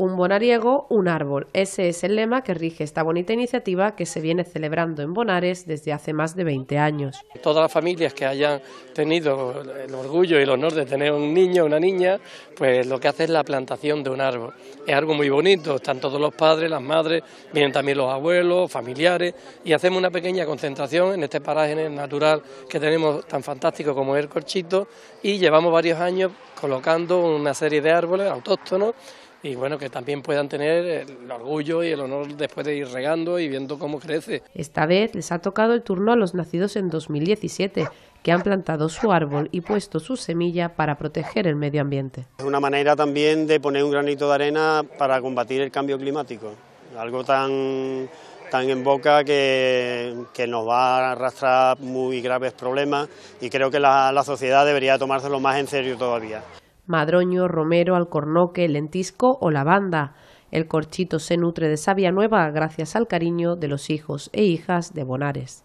un bonariego, un árbol. Ese es el lema que rige esta bonita iniciativa que se viene celebrando en Bonares desde hace más de 20 años. Todas las familias que hayan tenido el orgullo y el honor de tener un niño o una niña, pues lo que hace es la plantación de un árbol. Es algo muy bonito, están todos los padres, las madres, vienen también los abuelos, familiares, y hacemos una pequeña concentración en este paraje natural que tenemos tan fantástico como es el Corchito, y llevamos varios años colocando una serie de árboles autóctonos y bueno, que también puedan tener el orgullo y el honor después de ir regando y viendo cómo crece. Esta vez les ha tocado el turno a los nacidos en 2017, que han plantado su árbol y puesto su semilla para proteger el medio ambiente. Es una manera también de poner un granito de arena para combatir el cambio climático, algo tan tan en boca que, que, nos va a arrastrar muy graves problemas y creo que la, la sociedad debería tomárselo más en serio todavía. Madroño, romero, alcornoque, lentisco o lavanda. El corchito se nutre de savia nueva gracias al cariño de los hijos e hijas de Bonares.